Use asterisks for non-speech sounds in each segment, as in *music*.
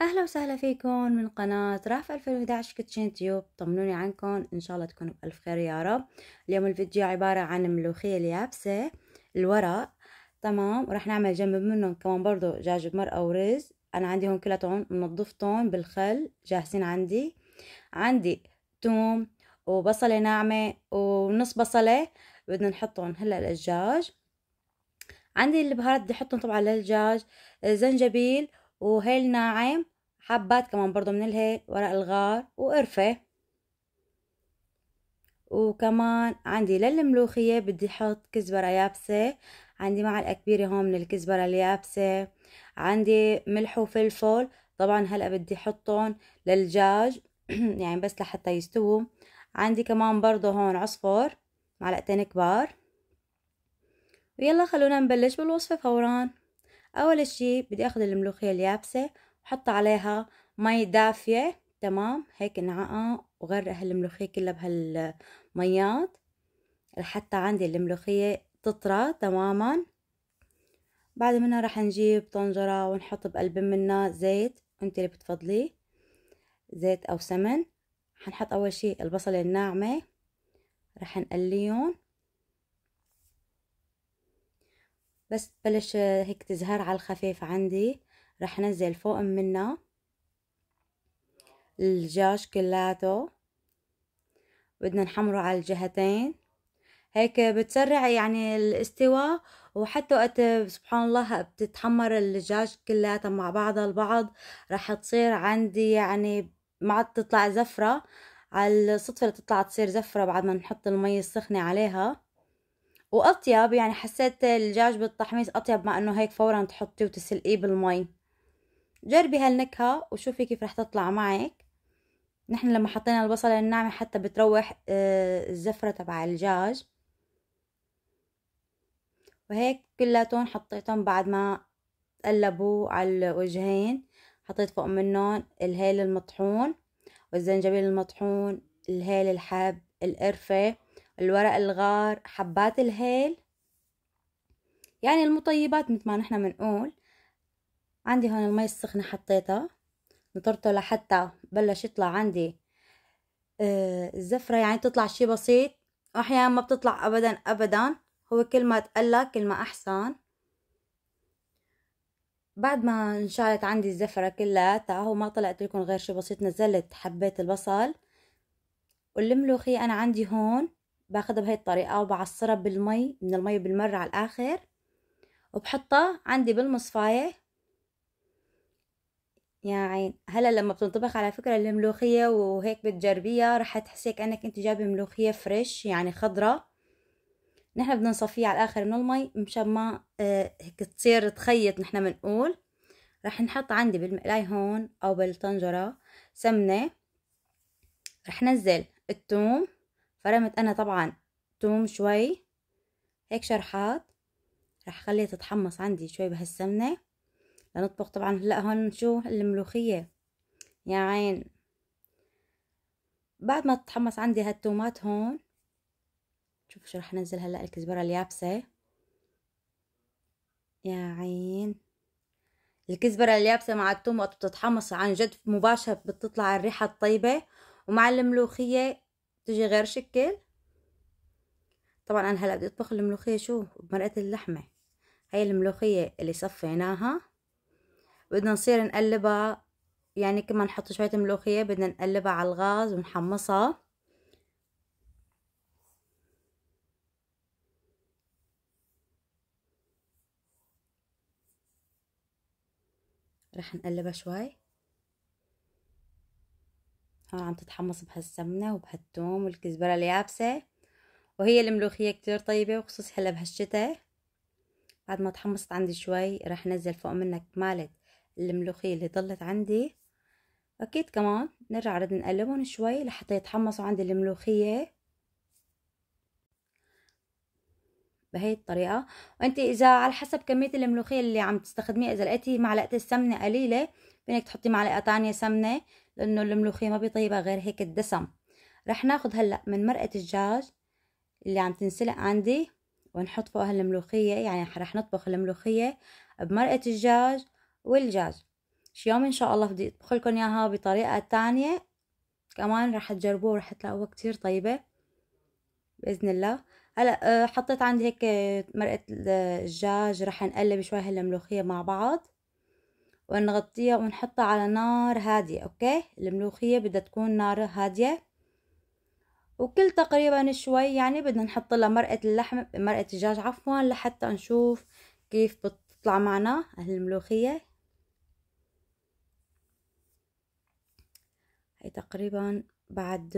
اهلا وسهلا فيكم من قناة راف 2011 كتشين تيوب طمنوني عنكم ان شاء الله تكونوا بألف خير يا رب اليوم الفيديو عبارة عن ملوخية اليابسة الورق تمام وراح نعمل جنب منهم كمان برضو دجاج بمرقة ورز انا عندي هون كلاتهم منظفتهم بالخل جاهزين عندي عندي توم وبصلة ناعمة ونص بصلة بدنا نحطهم هلا للجاج عندي البهارات بدي احطهم طبعا للجاج آه، زنجبيل وهيل ناعم حبات كمان برضو من الهيل ورق الغار وقرفة وكمان عندي للملوخية بدي حط كزبرة يابسة عندي معلقة كبيرة هون من الكزبرة اليابسة عندي ملح وفلفل طبعا هلأ بدي حطهم للجاج *clears throat* يعني بس لحتى يستووا عندي كمان برضو هون عصفور معلقتين كبار ويلا خلونا نبلش بالوصفة فوراً اول شي بدي اخذ الملوخية اليابسة وحط عليها مي دافية تمام هيك نعقة وغرق هالملوخية كلها بهالميات لحتى عندي الملوخية تطرى تماما بعد منها رح نجيب طنجرة ونحط بقلب منها زيت انت اللي بتفضليه زيت او سمن حنحط اول شي البصلة الناعمة رح نقليهم بس تبلش هيك تزهر على الخفيف عندي رح نزل فوق منها الجاج كلاتو بدنا نحمره على الجهتين هيك بتسرع يعني الاستواء وحتى وقت سبحان الله بتتحمر الدجاج كلياتها مع بعضها البعض رح تصير عندي يعني ما عاد تطلع زفرة على الصدفة اللي تطلع تصير زفرة بعد ما نحط المي السخنة عليها واطيب يعني حسيت الدجاج بالتحميص اطيب مع انه هيك فورا تحطيه وتسلقيه بالمي جربي هالنكهة وشوفي كيف رح تطلع معك نحن لما حطينا البصلة الناعمة حتى بتروح آه، الزفرة تبع الدجاج وهيك كلاتهم حطيتهم بعد ما قلبوا على الوجهين حطيت فوق منهم الهيل المطحون والزنجبيل المطحون الهيل الحب القرفة الورق الغار حبات الهيل يعني المطيبات مثل ما نحن بنقول عندي هون المي السخنة حطيتها نطرته لحتى بلش يطلع عندي آه الزفرة يعني تطلع شي بسيط واحيانا ما بتطلع ابدا ابدا هو كل ما تقلى كل ما احسن بعد ما انشالت عندي الزفرة كلها تعهو ما طلعت لكم غير شي بسيط نزلت حبيت البصل والملوخية انا عندي هون باخدها بهي الطريقة وبعصرها بالمي من المي بالمرة على الآخر وبحطها عندي بالمصفاية يا يعني عين هلا لما بتنطبخ على فكرة الملوخية وهيك بتجربيها رح تحسي كأنك انت جايبة ملوخية فريش يعني خضرة نحن بدنا نصفيها على الآخر من المي مشان ما آه، هيك تصير تخيط نحن بنقول رح نحط عندي بالمقلاي هون أو بالطنجرة سمنة رح نزل التوم فرمت انا طبعا توم شوي هيك شرحات رح خليها تتحمص عندي شوي بهالسمنة لنطبخ طبعا هلا هون شو الملوخية يا عين بعد ما تتحمص عندي هالتومات هون شوفوا شو رح انزل هلا الكزبرة اليابسة يا عين الكزبرة اليابسة مع التوم وقت بتتحمص عن جد مباشرة بتطلع الريحة الطيبة ومع الملوخية تجي غير شكل طبعا انا هلا بدي اطبخ الملوخيه شو بمرقه اللحمه هاي الملوخيه اللي صفيناها بدنا نصير نقلبها يعني كمان نحط شويه ملوخيه بدنا نقلبها على الغاز ونحمصها رح نقلبها شوي عم تتحمص بهالسمنة وبهالثوم والكزبرة اليابسة وهي الملوخية كتير طيبة وخصوص هلا بهالشتاء بعد ما تحمصت عندي شوي راح نزل فوق منها كمالة الملوخية اللي ضلت عندي أكيد كمان نرجع نرد نقلبهم شوي لحتى يتحمصوا عندي الملوخية بهي الطريقة وانت اذا على حسب كمية الملوخية اللي عم تستخدميها اذا لقيتي معلقة السمنة قليلة فينك تحطي معلقة تانية سمنة لانه الملوخية ما بيطيبها غير هيك الدسم رح ناخد هلأ من مرقة الدجاج اللي عم تنسلق عندي ونحط فوقها الملوخية يعني رح نطبخ الملوخية بمرقة الدجاج والجاج شي يوم ان شاء الله بدي اطبخ لكم اياها بطريقة تانية كمان رح تجربوه ورح تلاقوها كتير طيبة باذن الله هلا آه، حطيت عندي هيك آه، مرقه الدجاج رح نقلب شوي هالملوخيه مع بعض ونغطيها ونحطها على نار هاديه اوكي الملوخيه بدها تكون نار هاديه وكل تقريبا شوي يعني بدنا نحط لها مرقه اللحم مرقه الدجاج عفوا لحتى نشوف كيف بتطلع معنا هالملوخيه هي تقريبا بعد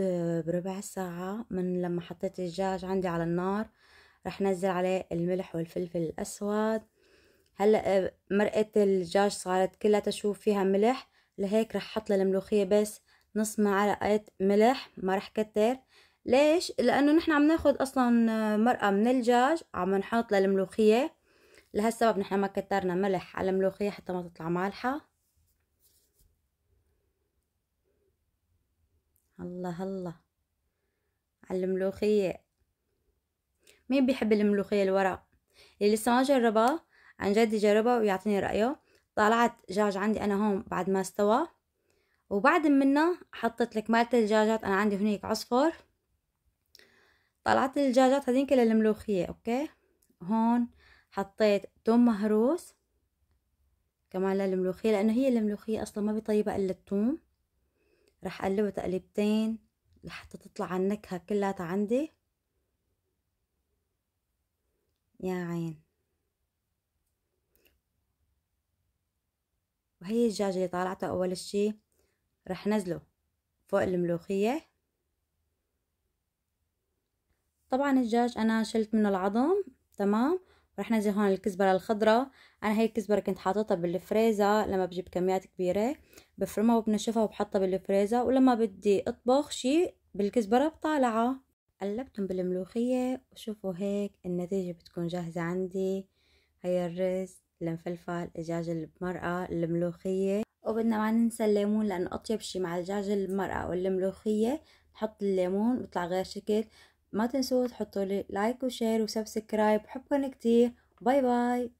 بربع ساعة من لما حطيت الدجاج عندي على النار رح نزل عليه الملح والفلفل الأسود هلا آه، مرقة الدجاج صارت كلها تشوف فيها ملح لهيك رح حط للملوخية بس نص معلقة ملح ما رح كتر ليش؟ لأنه نحن عم ناخد أصلا آه، مرقة من الدجاج عم نحط للملوخية لهالسبب نحن ما كترنا ملح على الملوخية حتى ما تطلع مالحة الله الله على الملوخية مين بيحب الملوخية الورق اللي لسه ما جربها عن جد يجربها ويعطيني رأيه طلعت جاج عندي أنا هون بعد ما استوى وبعد منه حطيت لك مالت الدجاجات أنا عندي هنيك عصفور طلعت الدجاجات هذين كلها الملوخية أوكي هون حطيت توم مهروس كمان للملوخية لأنه هي الملوخية أصلا ما بيطيبها إلا التوم رح قلبها تقلبتين لحتى تطلع النكهة كلها عندي يا عين وهي الدجاجة اللي طالعته أول شي رح نزله فوق الملوخية طبعا الدجاج أنا شلت منه العظم تمام رح نجي هون الكزبرة الخضراء أنا هي الكزبرة كنت حاططها بالفريزة لما بجيب كميات كبيرة بفرمها وبنشفها وبحطها بالفريزة ولما بدي أطبخ شي بالكزبرة بطالعة قلبتهم بالملوخية وشوفوا هيك النتيجة بتكون جاهزة عندي هي الرز المفلفل الدجاج المرقة الملوخية وبدنا ما ننسى الليمون لأنه أطيب شي مع الدجاج المرقة والملوخية نحط الليمون بيطلع غير شكل ما تنسوا تحطوا لي لايك وشير وسبسكرايب بحبكن كتير باي باي